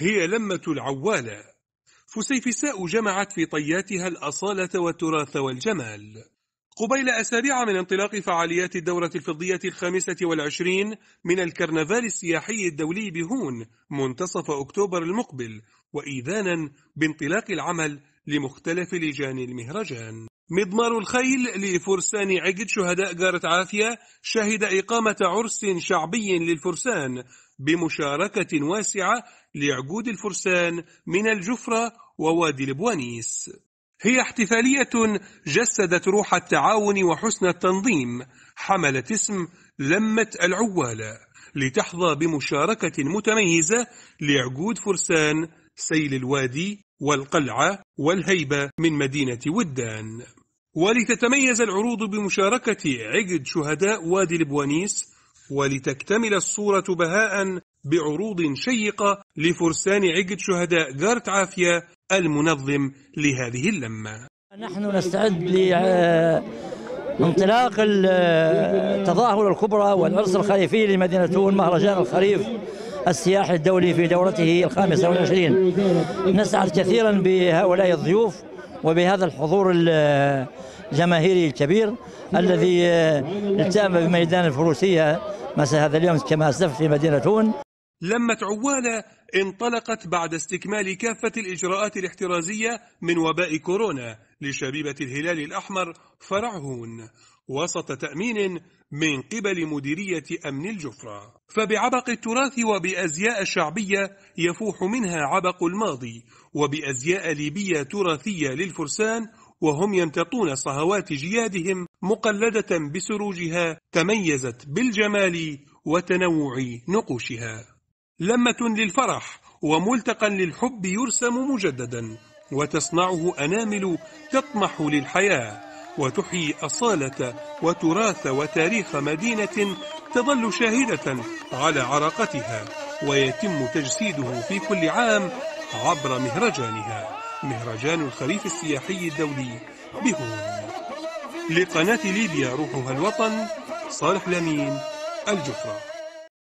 هي لمة العوالة فسيفساء جمعت في طياتها الأصالة والتراث والجمال قبيل أسابيع من انطلاق فعاليات الدورة الفضية الخامسة والعشرين من الكرنفال السياحي الدولي بهون منتصف أكتوبر المقبل وإيذانا بانطلاق العمل لمختلف لجان المهرجان مضمار الخيل لفرسان عقد شهداء جارة عافية شهد إقامة عرس شعبي للفرسان بمشاركة واسعة لعقود الفرسان من الجفرة ووادي البوانيس هي احتفالية جسدت روح التعاون وحسن التنظيم حملت اسم لمة العوالة لتحظى بمشاركة متميزة لعقود فرسان سيل الوادي والقلعة والهيبة من مدينة ودان ولتتميز العروض بمشاركة عقد شهداء وادي البوانيس ولتكتمل الصورة بهاء بعروض شيقة لفرسان عقد شهداء جارت عافية المنظم لهذه اللمة نحن نستعد لانطلاق آه، التظاهر آه، الكبرى والعرس الخريفي لمدينة تون مهرجان الخريف السياحي الدولي في دورته الخامسة والعشرين نسعد كثيرا بهؤلاء الضيوف وبهذا الحضور الجماهيري الكبير الذي آه، التأم بميدان الفروسية مساء هذا اليوم كما أسلفت في مدينة تون لما عوالة انطلقت بعد استكمال كافة الإجراءات الاحترازية من وباء كورونا لشبيبة الهلال الأحمر فرعهون وسط تأمين من قبل مديرية أمن الجفرة فبعبق التراث وبأزياء شعبية يفوح منها عبق الماضي وبأزياء ليبية تراثية للفرسان وهم يمتطون صهوات جيادهم مقلدة بسروجها تميزت بالجمال وتنوع نقوشها لمة للفرح وملتقى للحب يرسم مجددا وتصنعه أنامل تطمح للحياة وتحيي أصالة وتراث وتاريخ مدينة تظل شاهدة على عراقتها ويتم تجسيده في كل عام عبر مهرجانها مهرجان الخريف السياحي الدولي بهون لقناة ليبيا روحها الوطن صالح لمين الجفرة